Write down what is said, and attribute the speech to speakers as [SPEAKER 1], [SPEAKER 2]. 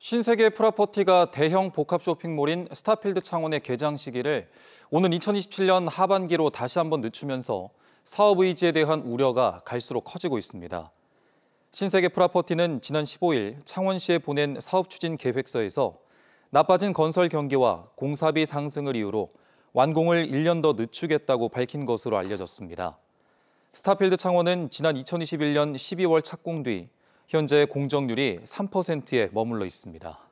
[SPEAKER 1] 신세계 프라퍼티가 대형 복합 쇼핑몰인 스타필드 창원의 개장 시기를 오는 2027년 하반기로 다시 한번 늦추면서 사업 의지에 대한 우려가 갈수록 커지고 있습니다. 신세계 프라퍼티는 지난 15일 창원시에 보낸 사업 추진 계획서에서 나빠진 건설 경기와 공사비 상승을 이유로 완공을 1년 더 늦추겠다고 밝힌 것으로 알려졌습니다. 스타필드 창원은 지난 2021년 12월 착공 뒤 현재 공정률이 3%에 머물러 있습니다.